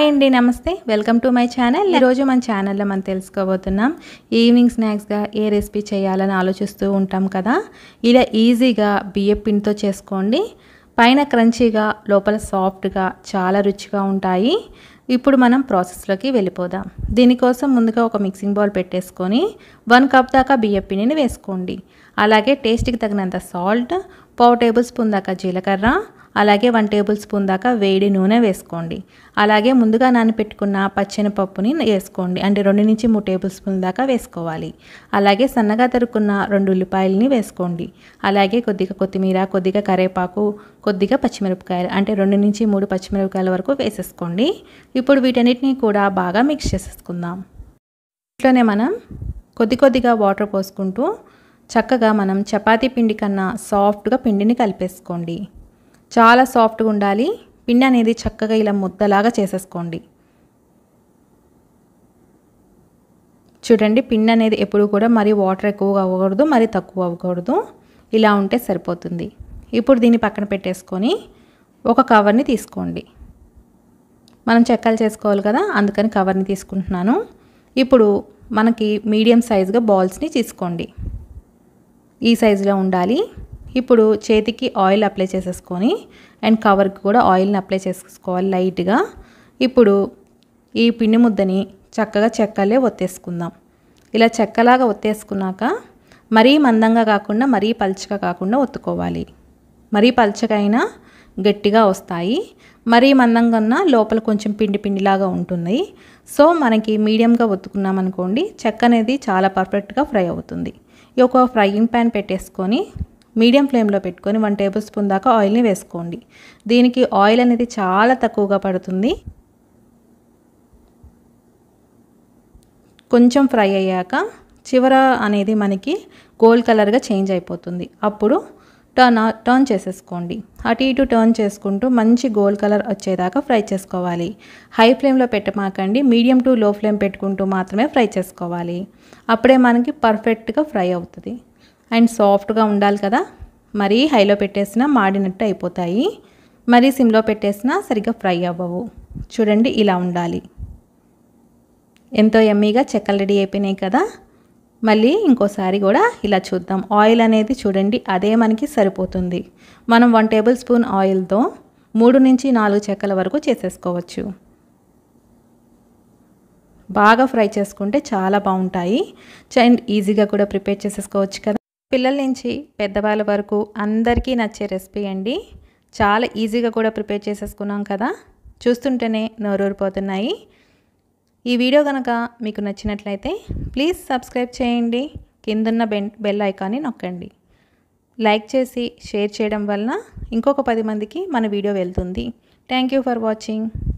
hi అండి నమస్తే welcome to my channel ఈరోజు మన ఛానల్లో మనం తెలుసుకోబోతున్నాం ఈవినింగ్ స్నాక్స్గా ఏ రెసిపీ చేయాలని ఆలోచిస్తూ ఉంటాం కదా ఇలా ఈజీగా బియ్యం పిండితో చేసుకోండి పైన క్రంచీగా లోపల సాఫ్ట్గా చాలా రుచిగా ఉంటాయి ఇప్పుడు మనం ప్రాసెస్లోకి వెళ్ళిపోదాం దీనికోసం ముందుగా ఒక మిక్సింగ్ బౌల్ పెట్టేసుకొని వన్ కప్ దాకా బియ్యం పిండిని వేసుకోండి అలాగే టేస్ట్కి తగినంత సాల్ట్ పావు టేబుల్ స్పూన్ దాకా జీలకర్ర అలాగే వన్ టేబుల్ స్పూన్ దాకా వేడి నూనె వేసుకోండి అలాగే ముందుగా నానపెట్టుకున్న పచ్చని పప్పుని వేసుకోండి అంటే రెండు నుంచి మూడు టేబుల్ స్పూన్ దాకా వేసుకోవాలి అలాగే సన్నగా తరుక్కున్న రెండు ఉల్లిపాయలని వేసుకోండి అలాగే కొద్దిగా కొత్తిమీర కొద్దిగా కరేపాకు కొద్దిగా పచ్చిమిరపకాయలు అంటే రెండు నుంచి మూడు పచ్చిమిరపకాయల వరకు వేసేసుకోండి ఇప్పుడు వీటన్నిటిని కూడా బాగా మిక్స్ చేసేసుకుందాం ఇంట్లోనే మనం కొద్ది కొద్దిగా వాటర్ పోసుకుంటూ చక్కగా మనం చపాతీ పిండి కన్నా సాఫ్ట్గా పిండిని కలిపేసుకోండి చాలా సాఫ్ట్గా ఉండాలి పిండి అనేది చక్కగా ఇలా ముద్దలాగా చేసేసుకోండి చూడండి పిండి అనేది ఎప్పుడు కూడా మరీ వాటర్ ఎక్కువగా అవ్వకూడదు మరీ తక్కువ అవ్వకూడదు ఇలా ఉంటే సరిపోతుంది ఇప్పుడు దీన్ని పక్కన పెట్టేసుకొని ఒక కవర్ని తీసుకోండి మనం చెక్కలు చేసుకోవాలి కదా అందుకని కవర్ని తీసుకుంటున్నాను ఇప్పుడు మనకి మీడియం సైజుగా బాల్స్ని తీసుకోండి ఈ సైజులో ఉండాలి ఇప్పుడు చేతికి ఆయిల్ అప్లై చేసేసుకొని అండ్ కవర్కి కూడా ఆయిల్ని అప్లై చేసుకోవాలి లైట్గా ఇప్పుడు ఈ పిండి ముద్దని చక్కగా చెక్కలే ఒత్తేసుకుందాం ఇలా చెక్కలాగా ఒత్తేసుకున్నాక మరీ మందంగా కాకుండా మరీ పల్చగా కాకుండా ఒత్తుకోవాలి మరీ పల్చకైనా గట్టిగా వస్తాయి మరీ మందంగా లోపల కొంచెం పిండి పిండిలాగా ఉంటుంది సో మనకి మీడియంగా ఒత్తుకున్నాం అనుకోండి చెక్క అనేది చాలా పర్ఫెక్ట్గా ఫ్రై అవుతుంది ఈ ఒక ఫ్రైయింగ్ ప్యాన్ పెట్టేసుకొని మీడియం ఫ్లేమ్లో పెట్టుకొని వన్ టేబుల్ స్పూన్ దాకా ఆయిల్ని వేసుకోండి దీనికి ఆయిల్ అనేది చాలా తక్కువగా పడుతుంది కొంచెం ఫ్రై అయ్యాక చివర అనేది మనకి గోల్డ్ కలర్గా చేంజ్ అయిపోతుంది అప్పుడు టర్న్ టర్న్ చేసేసుకోండి అటు ఇటు టర్న్ చేసుకుంటూ మంచి గోల్డ్ కలర్ వచ్చేదాకా ఫ్రై చేసుకోవాలి హై ఫ్లేమ్లో పెట్టమాకండి మీడియం టు లో ఫ్లేమ్ పెట్టుకుంటూ మాత్రమే ఫ్రై చేసుకోవాలి అప్పుడే మనకి పర్ఫెక్ట్గా ఫ్రై అవుతుంది అండ్ సాఫ్ట్గా ఉండాలి కదా మరీ హైలో పెట్టేసినా మాడినట్టు అయిపోతాయి మరీ సిమ్లో పెట్టేసినా సరిగ్గా ఫ్రై అవ్వవు చూడండి ఇలా ఉండాలి ఎంతో ఎమ్మీగా చెక్కలు రెడీ అయిపోయినాయి కదా మళ్ళీ ఇంకోసారి కూడా ఇలా చూద్దాం ఆయిల్ అనేది చూడండి అదే మనకి సరిపోతుంది మనం వన్ టేబుల్ స్పూన్ ఆయిల్తో మూడు నుంచి నాలుగు చెక్కల వరకు చేసేసుకోవచ్చు బాగా ఫ్రై చేసుకుంటే చాలా బాగుంటాయి అండ్ ఈజీగా కూడా ప్రిపేర్ చేసేసుకోవచ్చు కదా పిల్లల నుంచి పెద్దవాళ్ళ వరకు అందరికీ నచ్చే రెసిపీ అండి చాలా ఈజీగా కూడా ప్రిపేర్ చేసేసుకున్నాం కదా చూస్తుంటేనే నోరూరిపోతున్నాయి ఈ వీడియో కనుక మీకు నచ్చినట్లయితే ప్లీజ్ సబ్స్క్రైబ్ చేయండి కిందన్న బెన్ బెల్ ఐకాన్ని నొక్కండి లైక్ చేసి షేర్ చేయడం వలన ఇంకొక పది మందికి మన వీడియో వెళ్తుంది థ్యాంక్ యూ ఫర్ వాచింగ్